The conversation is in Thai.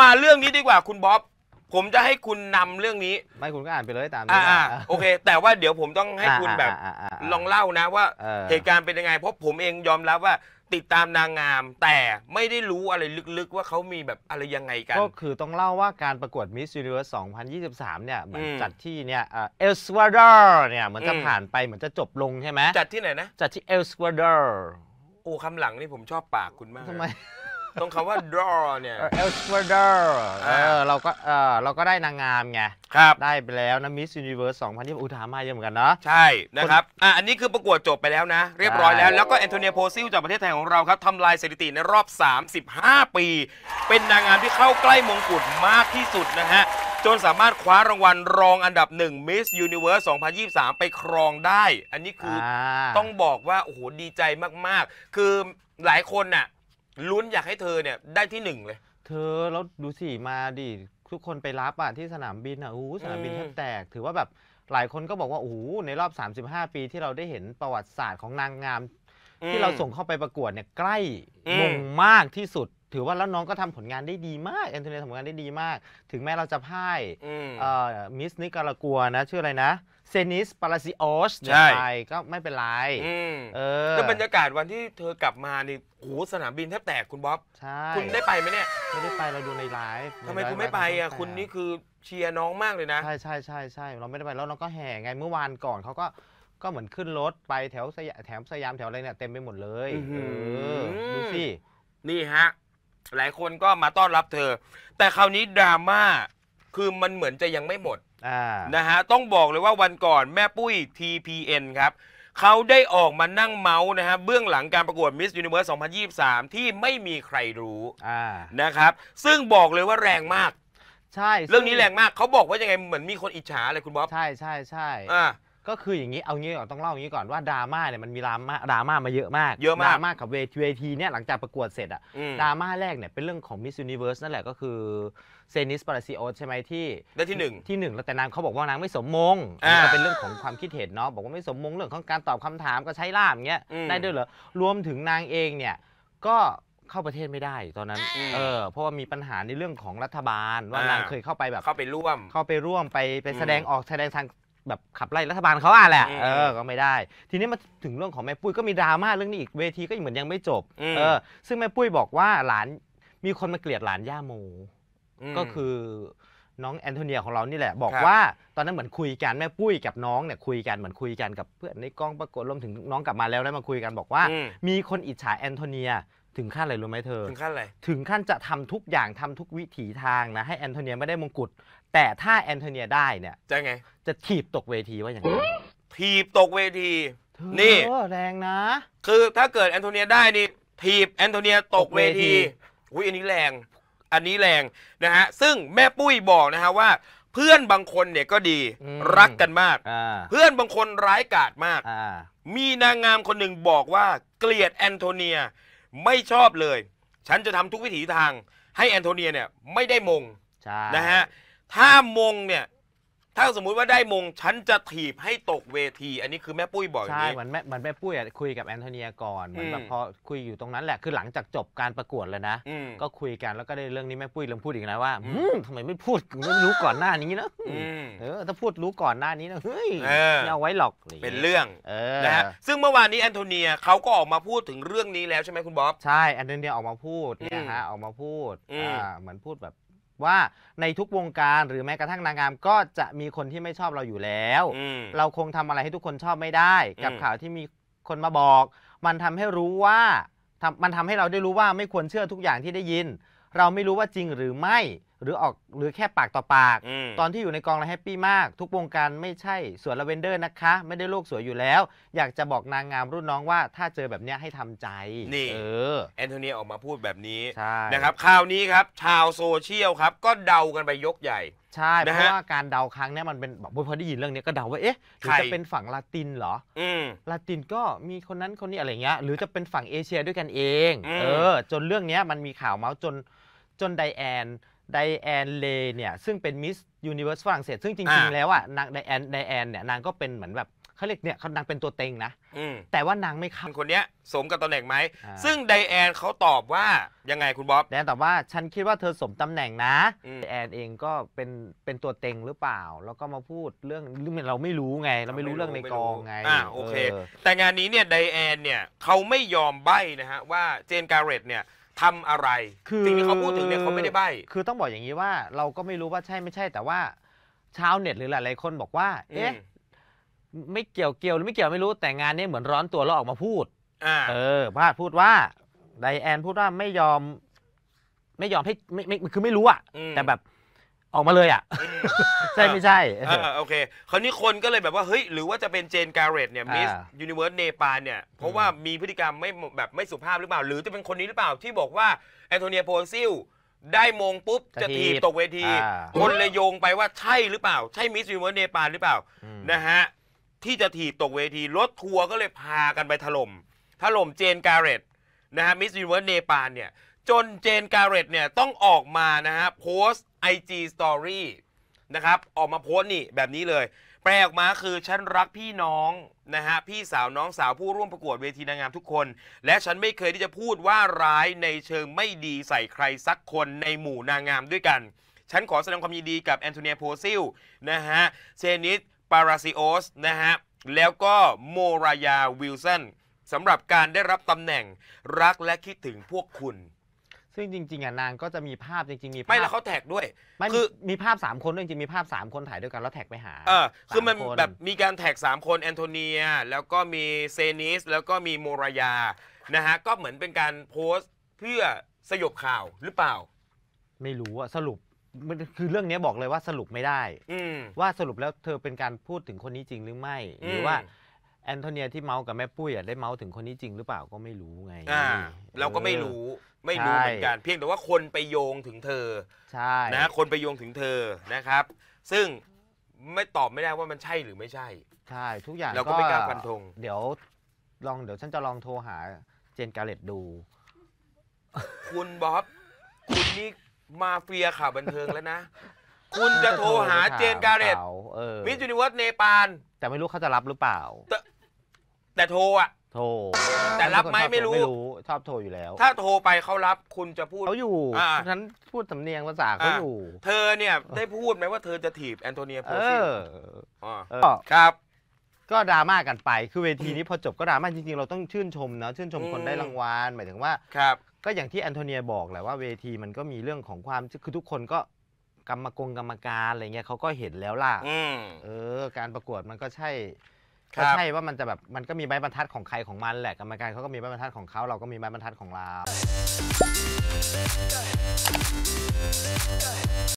มาเรื่องนี้ดีกว่าคุณบ๊อบ ผมจะให้คุณนำเรื่องนี้ ไม่ คุณก็อ่านไปเลยตามนี้โอเค แต่ว่าเดี๋ยวผมต้องให้คุณแบบลองเล่านะว่าเหตุการณ์เป็นยังไงเพราะผมเองยอมรับว่าติดตามนางงาม แต่ไม่ได้รู้อะไรลึกๆว่าเขามีแบบอะไรยังไงกัน ก็คือต้องเล่าว่าการประกวดมิสซ u ริ v อ r s 2023 เนี่ยมนจัดที่เนี่ยเอลสวาดอร์เนี่ยเหมือนจะผ่านไปเหมือนจะจบลงใช่ไหมจัดที่ไหนนะ จัดที่เอลสวาดอร์ โอ้คำหลังนี่ผมชอบปากคุณมากทำไมตรงคำว่า draw เนี่ยเอลสเวอร์ดอร์เออเราก็เออเราก็ได้นางงามไงครับได้ไปแล้วนะมิส s Universe 2020อุทามาเยอะเหมือนกันเนาะใช่นะครับอ่ะอันนี้คือประกวดจบไปแล้วนะเรียบร้อยแล้ว แล้วก็แอนโทเนียโพซิลจากประเทศไทยของเราครับทำลายสถิติในรอบ 35 ปี เป็นนางงามที่เข้าใกล้มงกุฎมากที่สุดนะฮะจนสามารถคว้ารางวัลรองอันดับ1 Miss Universe 2023 ไปครองได้ อันนี้คืออต้องบอกว่าโอ้โหดีใจมาก ๆ คือหลายคนน่ะลุ้นอยากให้เธอเนี่ยได้ที่หนึ่งเลย เธอ แล้วดูสิมาดิทุกคนไปรับอ่ะที่สนามบินอ่ะอู้สนามบินแทบแตก ถือว่าแบบหลายคนก็บอกว่าโอ้โหในรอบ 35 ปีที่เราได้เห็นประวัติศาสตร์ของนางงามที่เราส่งเข้าไปประกวดเนี่ยใกล้มงมากที่สุดถือว่าแล้วน้องก็ทำผลงานได้ดีมากแอนโทเนียทำผลงานได้ดีมาก ถึงแม้เราจะพ่ายมิสนิการากัวนะ ชื่ออะไรนะ เซนิสปาราซิโอส ใช่ก็ไม่เป็นไรแล้วบรรยากาศวันที่เธอกลับมานี่โ้สนามบินแทบแตกคุณบ๊อบใช่คุณได้ไปไหมเนี่ยไม่ได้ไปเราดูในไลฟ์ทำไมคุณไม่ไปอ่ะคุณนี่คือเชียร์น้องมากเลยนะ ใช่ใช่ใช่ใช่เราไม่ได้ไปแล้วน้องก็แห่ไงเมื่อวานก่อนเขาก็ก็เหมือนขึ้นรถไปแถวสยามแถมสยามแถวอะไรเนี่ยเต็มไปหมดเลยอดูสินี่ฮะหลายคนก็มาต้อนรับเธอ แต่คราวนี้ดราม่าคือมันเหมือนจะยังไม่หมดนะฮะ ต้องบอกเลยว่าวันก่อนแม่ปุ้ย TPN ครับเขาได้ออกมานั่งเมาส์นะฮะเบื้องหลังการประกวด Miss Universe 2023 ที่ไม่มีใครรู้นะครับซึ่งบอกเลยว่าแรงมาก ใช่เรื่องนี้แรงมาก เขาบอกว่ายังไงเหมือนมีคนอิจฉาอะไรคุณบ๊อบ ใช่ใช่ใช่ก็คืออย่างนี้ เอางี้ก่อนต้องเล่าอย่างนี้ก่อนว่าดราม่าเนี่ยมันมีดราม่าดราม่ามาเยอะมากเยอะมากดราม่ากับเวทีเวทีเนี่ยหลังจากประกวดเสร็จอะดราม่าแรกเนี่ยเป็นเรื่องของิสยูนิเวอร์สนั่นแหละก็คือเซนิสปาราซิโอใช่ไหมที่ได้ที่หนึ่งที่หนึ่งแล้วแต่นางเขาบอกว่านางไม่สมมงอ่าเป็นเรื่องของความคิดเห็นเนาะบอกว่าไม่สมมงเรื่องของการตอบคำถามก็ใช้ล่ามเงี้ยได้ด้วยเหรอรวมถึงนางเองเนี่ยก็เข้าประเทศไม่ได้ ตอนนั้นเออเพราะว่ามีปัญหาในเรื่องของรัฐบาล ว่านางเคยเข้าไปแบบเข้าไปร่วมเข้าไปร่วมไปไปแสดงออกแสดงทางแบบขับไล่รัฐบาลเขาอ่ะแหละ เออ ก็ไม่ได้ ทีนี้มาถึงเรื่องของแม่ปุ้ยก็มีดราม่าเรื่องนี้อีกเวทีก็เหมือนยังไม่จบ เออ ซึ่งแม่ปุ้ยบอกว่าหลานมีคนมาเกลียดหลานย่าโมก็คือน้องแอนโทเนียของเรานี่แหละ บอกว่า ตอนนั้นเหมือนคุยกันแม่ปุ้ยกับน้องเนี่ยคุยกันเหมือนคุยกันกับเพื่อนในกล้องปรากฏรวมถึงน้องกลับมาแล้วได้มาคุยกันบอกว่า มีคนอิจฉาแอนโทเนียถึงขั้นอะไรรู้ไหมเธอถึงขั้นอะไรถึงขั้นจะทำทุกอย่างทำทุกวิถีทางนะให้แอนโทเนียไม่ได้มงกุฎแต่ถ้าแอนโทเนียได้เนี่ยจะไงจะถีบตกเวทีว่าอย่างไรถีบตกเวทีนี่แรงนะ คือถ้าเกิดแอนโทเนียได้นี่ถีบแอนโทเนียตกเวทีอุ้ยอันนี้แรงอันนี้แรงนะฮะซึ่งแม่ปุ้ยบอกนะฮะว่า เพื่อนบางคนเนี่ยก็ดีรักกันมากเพื่อนบางคนร้ายกาจมากมีนางงามคนหนึ่งบอกว่า เกลียดแอนโทเนียไม่ชอบเลย ฉันจะทำทุกวิถีทางให้แอนโทเนียเนี่ยไม่ได้มง ใช่ นะฮะ ถ้ามงเนี่ยถ้าสมมุติว่าได้มงฉันจะถีบให้ตกเวที อันนี้คือแม่ปุ้ยบอกอย่าใช่งนี้เหมือนแม่เหมือนแม่ปุ้ยอะคุยกับแอนโทเนียก่อนเหมือนแบบพอคุยอยู่ตรงนั้นแหละคือหลังจากจบการประกวดเลยนะ ก็คุยกันแล้วก็ได้เรื่องนี้แม่ปุ้ยเริ่มพูดอีกนะว่าทำไมไม่พูดไม่รู้ก่อนหน้านี้นะอเออถ้าพูดรู้ก่อนหน้านี้นะเฮ้ยเอไม่เอาไว้หรอกเป็นเรื่องนะฮะซึ่งเมื่อวานนี้แอนโทเนียเขาก็ออกมาพูดถึงเรื่องนี้แล้วใช่ไหมคุณบ๊อบใช่แอนโทเนียออกมาพูดเนี่ยฮะออกมาพูดอ่าเหมือนพูดแบบว่าในทุกวงการหรือแม้กระทั่งนางงามก็จะมีคนที่ไม่ชอบเราอยู่แล้ว เราคงทำอะไรให้ทุกคนชอบไม่ได้ กับข่าวที่มีคนมาบอก มันทำให้รู้ว่า มันทำให้เราได้รู้ว่าไม่ควรเชื่อทุกอย่างที่ได้ยิน เราไม่รู้ว่าจริงหรือไม่หรือออกหรือแค่ปากต่อปากอตอนที่อยู่ในกองเราแฮปปี้มาก ทุกวงการไม่ใช่สวนลาเวนเดอร์นะคะ ไม่ได้โลกสวยอยู่แล้ว อยากจะบอกนางงามรุ่นน้องว่าถ้าเจอแบบเนี้ยให้ทำใจนี่เออแอนโทเนียออกมาพูดแบบนี้ใช่นะครับข่าวนี้ครับ ชาวโซเชียลครับ ก็เดากันไปยกใหญ่ ใช่นะะเพราะว่าการเดาครั้งเนี้ยมันเป็นบอกพอได้ยินเรื่องเนี้ยก็เดาว่าเอ๊ะหรือจะเป็นฝั่งลาตินเหรออลาตินก็มีคนนั้นคนนี้อะไรเงี้ยหรือจะเป็นฝั่งเอเชียด้วยกันเองอเออ จนเรื่องเนี้ยมันมีข่าวเมาส์จนจนไดแอนไดแอนเลเนี่ยซึ่งเป็นมิสยูนิเวอร์สฝรั่งเศสซึ่งจริงๆแล้วอ่ะนางไดแอนไดแอนเนี่ยนางก็เป็นเหมือนแบบเขาเรียกเนี่ยนางเป็นตัวเต็งนะแต่ว่านางไม่เข้าคนเนี้ยสมกับตำแหน่งไหม ซึ่งไดแอนเขาตอบว่ายังไงคุณบ๊อบไดแอนตอบว่าฉันคิดว่าเธอสมตำแหน่งนะไดแอนเองก็เป็นเป็นตัวเต็งหรือเปล่า แล้วก็มาพูดเรื่องเราไม่รู้ไงเราไม่รู้เรื่องในกองไงอ่าโอเคแต่งานนี้เนี่ยไดแอนเนี่ยเขาไม่ยอมใบ้นะฮะว่าเจนการ์เรตเนี่ยทำอะไรคือสิ่งที่เขาพูดถึงเนี่ยเขาไม่ได้ใบ้คือต้องบอกอย่างนี้ว่า เราก็ไม่รู้ว่าใช่ไม่ใช่แต่ว่าชาวเน็ตหรือหลายๆ คนบอกว่า เอ๊ะ ไม่เกี่ยวเกี่ยวหรือไม่เกี่ยวไม่รู้แต่งานนี้เหมือนร้อนตัวแล้วออกมาพูดอเออ พาดพูดว่า ไดแอนพูดว่าไม่ยอม ไม่ยอมให้ไม่ไม่คือไม่รู้อะแต่แบบออกมาเลยอ่ะ ใช่ไม่ใช่โอเค คราวนี้คนก็เลยแบบว่าเฮ้ยหรือว่าจะเป็นเจนการ์เรตเนี่ยมิสยูนิเวิร์สเนปาลเนี่ยเพราะว่ามีพฤติกรรมไม่แบบไม่สุภาพหรือเปล่า หรือจะเป็นคนนี้หรือเปล่า ที่บอกว่าแอนโทเนียโพซิลได้มงปุ๊บ จะทีบตกเวที คนเลยโยงไปว่าใช่หรือเปล่า ใช่มิสยูนิเวิร์สเนปาลหรือเปล่านะฮะที่จะทีบตกเวทีรถทัวร์ก็เลยพากันไปถล่มถล่มเจนการ์เรตนะฮะมิสยูนิเวิร์สเนปาลเนี่ยจนเจนการ์เรตเนี่ยต้องออกมานะฮะโพสต์ีสตอรี่นะครับ ออกมาโพสต์นี่แบบนี้เลยแปลออกมาคือ ฉันรักพี่น้องนะฮะพี่สาวน้องสาวผู้ร่วมประกวดเวทีนางงามทุกคน และฉันไม่เคยที่จะพูดว่าร้ายในเชิงไม่ดีใส่ใครสักคนในหมู่นางงามด้วยกัน ฉันขอแสดงความยินดีกับ แอนโทเนียโพซิลนะฮะเซนิส ปาราซิโอสนะฮะแล้วก็โมรายาวิลสันสำหรับการได้รับตำแหน่งรักและคิดถึงพวกคุณซึ่งจริงๆอ่ะนางก็จะมีภาพจริงๆมีภาพไม่แล้วเขาแท็กด้วยไม่คือมีภาพ3คนจริงๆมีภาพ3คนถ่ายด้วยกันแล้วแท็กไปหาเออคือมันแบบมีการแท็ก3 คนแอนโทเนีย แล้วก็มีเซนิสแล้วก็มีโมรายานะฮะก็เหมือนเป็นการโพสต์เพื่อสยบข่าวหรือเปล่า ไม่รู้อะสรุปมันคือเรื่องนี้บอกเลยว่าสรุปไม่ได้ อืว่าสรุปแล้วเธอเป็นการพูดถึงคนนี้จริงหรือไม่หรือว่าแอนโทเนียที่เมาส์กับแม่ปุ้ยอะได้เมาส์ถึงคนนี้จริงหรือเปล่าก็ไม่รู้ไงอ่าเราก็ไม่รู้ไม่รู้เหมือนกัน เพียงแต่ว่าคนไปโยงถึงเธอ ใช่นะ คนไปโยงถึงเธอนะครับ ซึ่งไม่ตอบไม่ได้ว่ามันใช่หรือไม่ใช่ ใช่ ทุกอย่างเราก็ไม่กล้าฟันธงเดี๋ยวลองเดี๋ยวฉันจะลองโทรหาเจนกาเลตดู คุณบ๊อบคุณนี่มาเฟียข่าวบันเทิงแล้วนะ คุณจะโทรหาเจนกาเลตมิจูนิเวิร์สเนปาลแต่ไม่รู้เขาจะรับหรือเปล่า แต่โทรอ่ะ โทร แต่รับไหมไม่รู้ไม่รู้ชอบโทรอยู่แล้ว ถ้าโทรไปเขารับคุณจะพูดเขาอยู่อ่าฉนันพูดสำเนียงภาษาเขาอยู่ เธอเนี่ยได้พูดไหมว่าเธอจะถีบแอนโทเนียโพเซิออครับ ก็ดราม่ากันไปคือเวทีนี้พอจบก็ดราม่าจริงๆ เราต้องชื่นชมเนาะชื่นชมคนได้รางวัลหมายถึงว่าครับ ก็อย่างที่แอนโทเนียบอกแหละว่าเวทีมันก็มีเรื่องของความคือทุกคนก็กรรมกรกรรมการอะไรเงี้ยเขาก็เห็นแล้วล่ะเออ การประกวดมันก็ใช่ก็ใช่ว่ามันจะแบบมันก็มีใบบรรทัดของใครของมันแหละกรรมการเขาก็มีใบบรรทัดของเขาเราก็มีใบบรรทัดของเรา